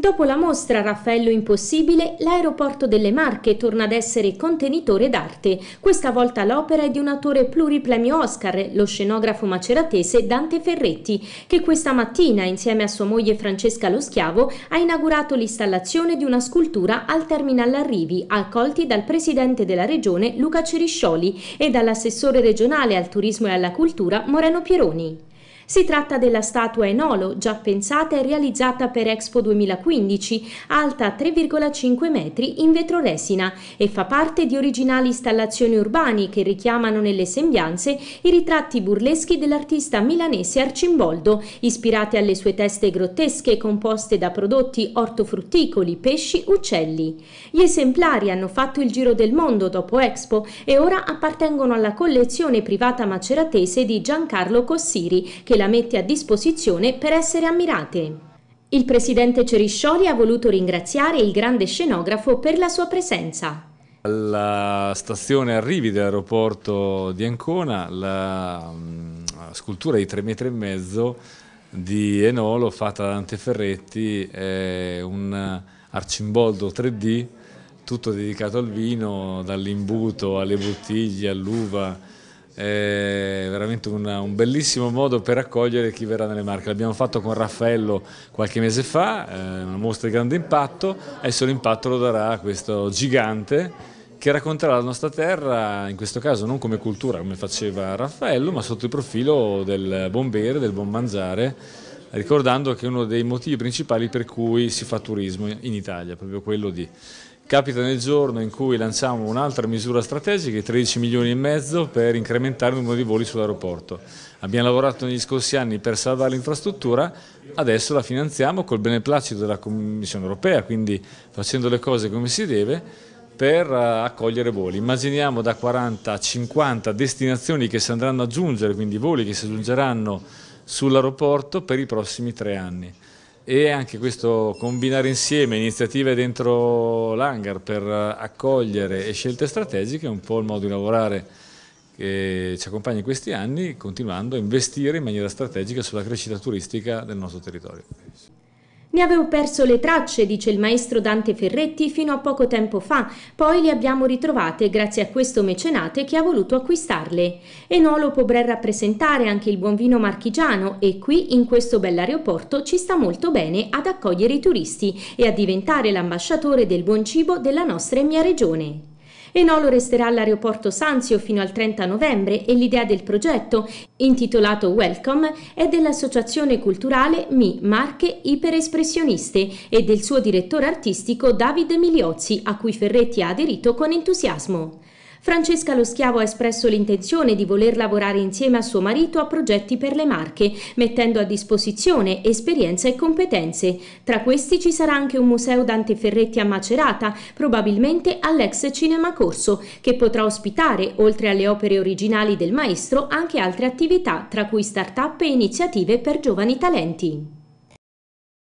Dopo la mostra Raffaello Impossibile, l'aeroporto delle Marche torna ad essere contenitore d'arte. Questa volta l'opera è di un attore pluripremio Oscar, lo scenografo maceratese Dante Ferretti, che questa mattina, insieme a sua moglie Francesca Lo Schiavo, ha inaugurato l'installazione di una scultura al Terminal Arrivi, accolti dal presidente della regione Luca Ceriscioli e dall'assessore regionale al turismo e alla cultura Moreno Pieroni. Si tratta della statua Enolo, già pensata e realizzata per Expo 2015, alta 3,5 metri in vetroresina e fa parte di originali installazioni urbane che richiamano nelle sembianze i ritratti burleschi dell'artista milanese Arcimboldo, ispirate alle sue teste grottesche composte da prodotti ortofrutticoli, pesci, uccelli. Gli esemplari hanno fatto il giro del mondo dopo Expo e ora appartengono alla collezione privata maceratese di Giancarlo Cossiri, che la mette a disposizione per essere ammirate. Il presidente Ceriscioli ha voluto ringraziare il grande scenografo per la sua presenza. Alla stazione arrivi dell'aeroporto di Ancona, la mm, scultura di 3,5 metri e mezzo di Enolo fatta da Dante Ferretti, è un arcimboldo 3D tutto dedicato al vino, dall'imbuto alle bottiglie, all'uva, è veramente una, un bellissimo modo per accogliere chi verrà nelle Marche. L'abbiamo fatto con Raffaello qualche mese fa, eh, una mostra di grande impatto, adesso l'impatto lo darà questo gigante che racconterà la nostra terra, in questo caso non come cultura come faceva Raffaello, ma sotto il profilo del buon bere, del buon mangiare, ricordando che è uno dei motivi principali per cui si fa turismo in Italia, proprio quello di Capita nel giorno in cui lanciamo un'altra misura strategica, i 13 milioni e mezzo per incrementare il numero di voli sull'aeroporto. Abbiamo lavorato negli scorsi anni per salvare l'infrastruttura, adesso la finanziamo col beneplacito della Commissione europea, quindi facendo le cose come si deve per eh, accogliere voli. Immaginiamo da 40 a 50 destinazioni che si andranno ad aggiungere, quindi voli che si aggiungeranno sull'aeroporto per i prossimi tre anni e anche questo combinare insieme iniziative dentro l'hangar per accogliere e scelte strategiche è un po' il modo di lavorare che ci accompagna in questi anni, continuando a investire in maniera strategica sulla crescita turistica del nostro territorio. Ne avevo perso le tracce, dice il maestro Dante Ferretti, fino a poco tempo fa, poi le abbiamo ritrovate grazie a questo mecenate che ha voluto acquistarle. Enolo potrà rappresentare anche il buon vino marchigiano e qui in questo bell'aeroporto ci sta molto bene ad accogliere i turisti e a diventare l'ambasciatore del buon cibo della nostra e mia regione. Enolo resterà all'aeroporto Sanzio fino al 30 novembre e l'idea del progetto, intitolato Welcome, è dell'associazione culturale Mi Marche Iperespressioniste e del suo direttore artistico Davide Miliozzi, a cui Ferretti ha aderito con entusiasmo. Francesca Lo Schiavo ha espresso l'intenzione di voler lavorare insieme a suo marito a progetti per le Marche, mettendo a disposizione esperienza e competenze. Tra questi ci sarà anche un museo Dante Ferretti a Macerata, probabilmente all'ex Cinema Corso, che potrà ospitare, oltre alle opere originali del maestro, anche altre attività, tra cui start-up e iniziative per giovani talenti.